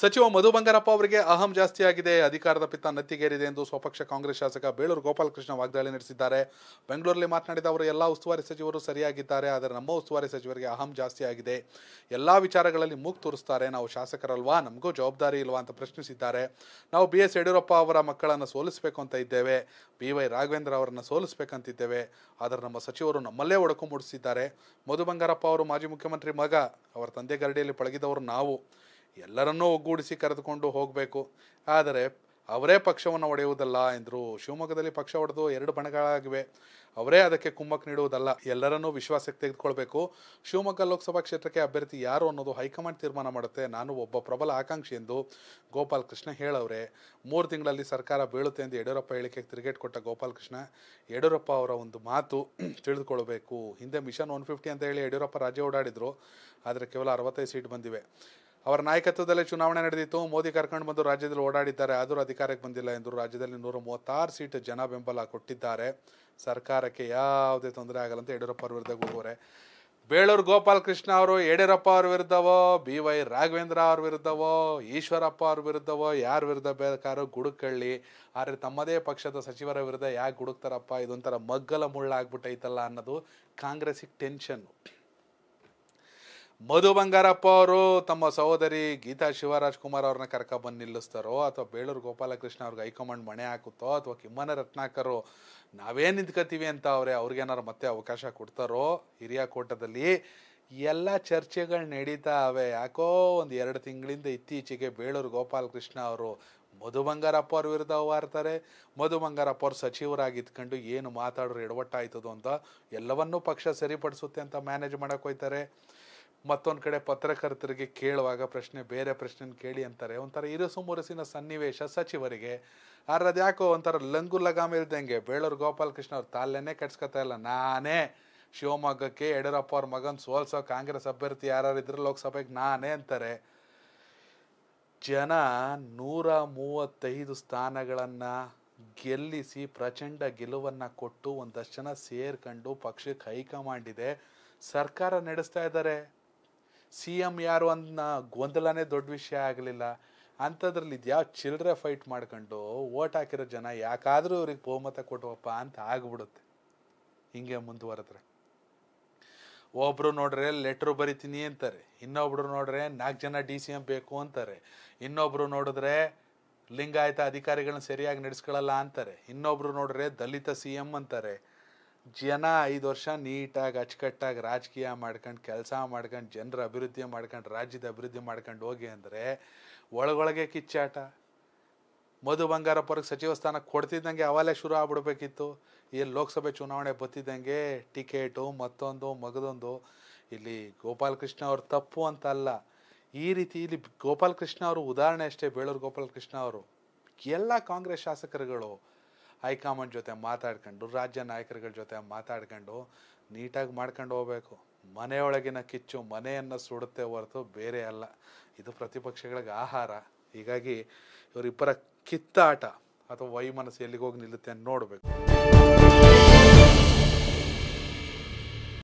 ಸಚಿವ ಮಧು ಬಂಗಾರಪ್ಪ ಅವರಿಗೆ ಅಹಂ ಜಾಸ್ತಿಯಾಗಿದೆ ಅಧಿಕಾರದ ಪಿತ್ತ ನತ್ತಿಗೇರಿದೆ ಎಂದು ಸ್ವಪಕ್ಷ ಕಾಂಗ್ರೆಸ್ ಶಾಸಕ ಬೇಳೂರು ಗೋಪಾಲಕೃಷ್ಣ ವಾಗ್ದಾಳಿ ನಡೆಸಿದ್ದಾರೆ ಬೆಂಗಳೂರಲ್ಲಿ ಮಾತನಾಡಿದ ಅವರು ಎಲ್ಲ ಉಸ್ತುವಾರಿ ಸಚಿವರು ಸರಿಯಾಗಿದ್ದಾರೆ ಆದರೆ ನಮ್ಮ ಉಸ್ತುವಾರಿ ಸಚಿವರಿಗೆ ಅಹಂ ಜಾಸ್ತಿ ಆಗಿದೆ ಎಲ್ಲ ವಿಚಾರಗಳಲ್ಲಿ ಮೂಗ್ ತೋರಿಸ್ತಾರೆ ನಾವು ಶಾಸಕರಲ್ವಾ ನಮಗೂ ಜವಾಬ್ದಾರಿ ಇಲ್ವಾ ಅಂತ ಪ್ರಶ್ನಿಸಿದ್ದಾರೆ ನಾವು ಬಿ ಎಸ್ ಯಡಿಯೂರಪ್ಪ ಅವರ ಮಕ್ಕಳನ್ನು ಸೋಲಿಸಬೇಕು ಅಂತ ಇದ್ದೇವೆ ಬಿ ವೈ ರಾಘವೇಂದ್ರ ಅವರನ್ನು ಸೋಲಿಸಬೇಕಂತಿದ್ದೇವೆ ಆದರೆ ನಮ್ಮ ಸಚಿವರು ನಮ್ಮಲ್ಲೇ ಒಡಕು ಮೂಡಿಸಿದ್ದಾರೆ ಮಧು ಬಂಗಾರಪ್ಪ ಅವರು ಮಾಜಿ ಮುಖ್ಯಮಂತ್ರಿ ಮಗ ಅವರ ತಂದೆ ಗರಡಿಯಲ್ಲಿ ಪಳಗಿದವರು ನಾವು ಎಲ್ಲರನ್ನೂ ಒಗ್ಗೂಡಿಸಿ ಕರೆದುಕೊಂಡು ಹೋಗಬೇಕು ಆದರೆ ಅವರೇ ಪಕ್ಷವನ್ನು ಒಡೆಯುವುದಲ್ಲ ಎಂದರು ಶಿವಮೊಗ್ಗದಲ್ಲಿ ಪಕ್ಷ ಒಡೆದು ಎರಡು ಬಣಗಳಾಗಿವೆ ಅವರೇ ಅದಕ್ಕೆ ಕುಮ್ಮಕ್ ನೀಡುವುದಲ್ಲ ಎಲ್ಲರನ್ನೂ ವಿಶ್ವಾಸಕ್ಕೆ ತೆಗೆದುಕೊಳ್ಬೇಕು ಶಿವಮೊಗ್ಗ ಲೋಕಸಭಾ ಕ್ಷೇತ್ರಕ್ಕೆ ಅಭ್ಯರ್ಥಿ ಯಾರು ಅನ್ನೋದು ಹೈಕಮಾಂಡ್ ತೀರ್ಮಾನ ಮಾಡುತ್ತೆ ನಾನು ಒಬ್ಬ ಪ್ರಬಲ ಆಕಾಂಕ್ಷಿ ಎಂದು ಗೋಪಾಲ್ ಕೃಷ್ಣ ಹೇಳವ್ರೆ ಮೂರು ತಿಂಗಳಲ್ಲಿ ಸರ್ಕಾರ ಬೀಳುತ್ತೆ ಎಂದು ಯಡಿಯೂರಪ್ಪ ಹೇಳಿಕೆಗೆ ತಿರುಗೇಟ್ ಕೊಟ್ಟ ಗೋಪಾಲ್ ಕೃಷ್ಣ ಯಡಿಯೂರಪ್ಪ ಅವರ ಒಂದು ಮಾತು ತಿಳಿದುಕೊಳ್ಬೇಕು ಹಿಂದೆ ಮಿಷನ್ ಒನ್ ಫಿಫ್ಟಿ ಅಂತ ಹೇಳಿ ಯಡಿಯೂರಪ್ಪ ರಾಜ್ಯ ಓಡಾಡಿದರು ಆದರೆ ಕೇವಲ ಅರವತ್ತೈದು ಸೀಟ್ ಬಂದಿವೆ ಅವರ ನಾಯಕತ್ವದಲ್ಲೇ ಚುನಾವಣೆ ನಡೆದಿತ್ತು ಮೋದಿ ಕರ್ಕೊಂಡು ಬಂದು ರಾಜ್ಯದಲ್ಲಿ ಓಡಾಡಿದ್ದಾರೆ ಆದರೂ ಅಧಿಕಾರಕ್ಕೆ ಬಂದಿಲ್ಲ ಎಂದು ರಾಜ್ಯದಲ್ಲಿ ನೂರ ಮೂವತ್ತಾರು ಸೀಟ್ ಜನ ಬೆಂಬಲ ಕೊಟ್ಟಿದ್ದಾರೆ ಸರ್ಕಾರಕ್ಕೆ ಯಾವುದೇ ತೊಂದರೆ ಆಗಲ್ಲ ಅಂತ ಯಡಿಯೂರಪ್ಪ ಅವ್ರ ವಿರುದ್ಧ ಹೋಗೋರೆ ಬೇಳೂರು ಕೃಷ್ಣ ಅವರು ಯಡಿಯೂರಪ್ಪ ಅವ್ರ ವಿರುದ್ಧವೋ ಬಿ ವೈ ರಾಘವೇಂದ್ರ ಅವ್ರ ವಿರುದ್ಧವೋ ಈಶ್ವರಪ್ಪ ಅವ್ರ ವಿರುದ್ಧವೋ ಯಾರ ವಿರುದ್ಧ ಬೇಕಾದ್ರೂ ಗುಡುಕಳ್ಳಿ ಆದರೆ ತಮ್ಮದೇ ಪಕ್ಷದ ಸಚಿವರ ವಿರುದ್ಧ ಯಾಕೆ ಗುಡುಕ್ತಾರಪ್ಪ ಇದೊಂಥರ ಮಗ್ಗಲ ಮುಳ್ಳಾಗ್ಬಿಟ್ಟೈತಲ್ಲ ಅನ್ನೋದು ಕಾಂಗ್ರೆಸ್ಸಿಗೆ ಟೆನ್ಷನ್ನು ಮಧು ಬಂಗಾರಪ್ಪ ಅವರು ತಮ್ಮ ಸಹೋದರಿ ಗೀತಾ ಶಿವರಾಜ್ ಕುಮಾರ್ ಅವ್ರನ್ನ ಕರ್ಕ ಬಂದು ನಿಲ್ಲಿಸ್ತಾರೋ ಅಥವಾ ಬೇಳೂರು ಗೋಪಾಲಕೃಷ್ಣ ಅವ್ರಿಗೆ ಹೈಕಮಾಂಡ್ ಮಣೆ ಹಾಕುತ್ತೋ ಅಥವಾ ಕಿಮ್ಮನ ರತ್ನಾಕರು ನಾವೇನು ನಿಂತ್ಕತೀವಿ ಅಂತ ಅವರೇ ಅವ್ರಿಗೇನಾರು ಮತ್ತೆ ಅವಕಾಶ ಕೊಡ್ತಾರೋ ಹಿರಿಯ ಕೋಟದಲ್ಲಿ ಎಲ್ಲ ಚರ್ಚೆಗಳು ನಡೀತಾ ಅವೆ ಯಾಕೋ ಒಂದು ಎರಡು ತಿಂಗಳಿಂದ ಇತ್ತೀಚೆಗೆ ಬೇಳೂರು ಗೋಪಾಲಕೃಷ್ಣ ಅವರು ಮಧು ಬಂಗಾರಪ್ಪ ಅವ್ರ ವಿರುದ್ಧ ಹೋರಾಡ್ತಾರೆ ಮಧು ಬಂಗಾರಪ್ಪ ಅವ್ರು ಸಚಿವರಾಗಿತ್ಕಂಡು ಏನು ಮಾತಾಡೋರು ಎಡವಟ್ಟಾಯ್ತದೋ ಅಂತ ಎಲ್ಲವನ್ನೂ ಪಕ್ಷ ಸರಿಪಡಿಸುತ್ತೆ ಅಂತ ಮ್ಯಾನೇಜ್ ಮಾಡೋಕ್ಕೋಯ್ತಾರೆ ಮತ್ತೊಂದು ಕಡೆ ಪತ್ರಕರ್ತರಿಗೆ ಕೇಳುವಾಗ ಪ್ರಶ್ನೆ ಬೇರೆ ಪ್ರಶ್ನೆ ಕೇಳಿ ಅಂತಾರೆ ಒಂಥರ ಇರುಸು ಮುರಸಿನ ಸನ್ನಿವೇಶ ಸಚಿವರಿಗೆ ಆದ್ರೆ ಯಾಕೋ ಒಂಥರ ಲಂಗು ಲಗಾಮ ಇಲ್ದಂಗೆ ಬೇಳೂರು ಗೋಪಾಲಕೃಷ್ಣ ಅವ್ರ ತಾಲೆನೇ ಕಟ್ಸ್ಕೊತಾ ಇಲ್ಲ ನಾನೇ ಶಿವಮೊಗ್ಗಕ್ಕೆ ಯಡಿಯೂರಪ್ಪ ಅವ್ರ ಮಗನ ಸೋಲ್ಸೋ ಕಾಂಗ್ರೆಸ್ ಅಭ್ಯರ್ಥಿ ಯಾರು ಯಾರಿದ್ರು ಲೋಕಸಭೆಗೆ ನಾನೇ ಅಂತಾರೆ ಜನ ನೂರ ಮೂವತ್ತೈದು ಸ್ಥಾನಗಳನ್ನ ಗೆಲ್ಲಿಸಿ ಪ್ರಚಂಡ ಗೆಲುವನ್ನ ಕೊಟ್ಟು ಒಂದಷ್ಟು ಜನ ಸೇರ್ಕೊಂಡು ಪಕ್ಷಕ್ಕೆ ಹೈಕಮಾಂಡ್ ಇದೆ ಸರ್ಕಾರ ನಡೆಸ್ತಾ ಇದ್ದಾರೆ ಸಿ ಎಮ್ ಯಾರು ಅನ್ನ ಗೊಂದಲನೇ ದೊಡ್ಡ ವಿಷಯ ಆಗಲಿಲ್ಲ ಅಂಥದ್ರಲ್ಲಿ ಯಾವ ಚಿಲ್ಡ್ರೆ ಫೈಟ್ ಮಾಡ್ಕೊಂಡು ಓಟ್ ಹಾಕಿರೋ ಜನ ಯಾಕಾದರೂ ಇವ್ರಿಗೆ ಬಹುಮತ ಕೊಡುವಪ್ಪ ಅಂತ ಆಗ್ಬಿಡುತ್ತೆ ಹಿಂಗೆ ಮುಂದುವರೆದ್ರೆ ಒಬ್ಬರು ನೋಡ್ರೆ ಲೆಟ್ರು ಬರಿತೀನಿ ಅಂತಾರೆ ಇನ್ನೊಬ್ರು ನೋಡ್ರೆ ನಾಲ್ಕು ಜನ ಡಿ ಸಿ ಎಮ್ ಬೇಕು ಅಂತಾರೆ ಇನ್ನೊಬ್ರು ನೋಡಿದ್ರೆ ಲಿಂಗಾಯತ ಅಧಿಕಾರಿಗಳನ್ನ ಸರಿಯಾಗಿ ನಡೆಸ್ಕೊಳ್ಳಲ್ಲ ಅಂತಾರೆ ಇನ್ನೊಬ್ರು ನೋಡ್ರೆ ದಲಿತ ಸಿ ಎಮ್ ಅಂತಾರೆ ಜನ ಐದು ವರ್ಷ ನೀಟಾಗಿ ಅಚ್ಚುಕಟ್ಟಾಗಿ ರಾಜಕೀಯ ಮಾಡ್ಕೊಂಡು ಕೆಲಸ ಮಾಡ್ಕೊಂಡು ಜನರ ಅಭಿವೃದ್ಧಿ ಮಾಡ್ಕೊಂಡು ರಾಜ್ಯದ ಅಭಿವೃದ್ಧಿ ಮಾಡ್ಕೊಂಡು ಹೋಗಿ ಅಂದರೆ ಒಳಗೊಳಗೆ ಕಿಚ್ಚಾಟ ಮಧು ಬಂಗಾರಪ್ಪರಿಗೆ ಸಚಿವ ಸ್ಥಾನ ಕೊಡ್ತಿದ್ದಂಗೆ ಅವಾಲೇ ಶುರು ಆಗ್ಬಿಡ್ಬೇಕಿತ್ತು ಇಲ್ಲಿ ಲೋಕಸಭೆ ಚುನಾವಣೆ ಬತ್ತಿದ್ದಂಗೆ ಟಿಕೆಟು ಮತ್ತೊಂದು ಮಗದೊಂದು ಇಲ್ಲಿ ಗೋಪಾಲಕೃಷ್ಣ ಅವರು ತಪ್ಪು ಅಂತ ಅಲ್ಲ ಈ ರೀತಿ ಇಲ್ಲಿ ಗೋಪಾಲಕೃಷ್ಣ ಅವರು ಉದಾಹರಣೆ ಅಷ್ಟೇ ಬೇಳೂರು ಗೋಪಾಲಕೃಷ್ಣ ಅವರು ಎಲ್ಲ ಕಾಂಗ್ರೆಸ್ ಶಾಸಕರುಗಳು ಹೈಕಮಾಂಡ್ ಜೊತೆ ಮಾತಾಡ್ಕೊಂಡು ರಾಜ್ಯ ನಾಯಕರುಗಳ ಜೊತೆ ಮಾತಾಡ್ಕೊಂಡು ನೀಟಾಗಿ ಮಾಡ್ಕೊಂಡು ಹೋಗ್ಬೇಕು ಮನೆಯೊಳಗಿನ ಕಿಚ್ಚು ಮನೆಯನ್ನು ಸುಡುತ್ತೆ ಹೊರತು ಬೇರೆ ಅಲ್ಲ ಇದು ಪ್ರತಿಪಕ್ಷಗಳಿಗೆ ಆಹಾರ ಹೀಗಾಗಿ ಇವರಿಬ್ಬರ ಕಿತ್ತಾಟ ಅಥವಾ ವೈಮನಸ್ಸು ಎಲ್ಲಿಗೋಗಿ ನಿಲ್ಲುತ್ತೆ ಅಂತ ನೋಡಬೇಕು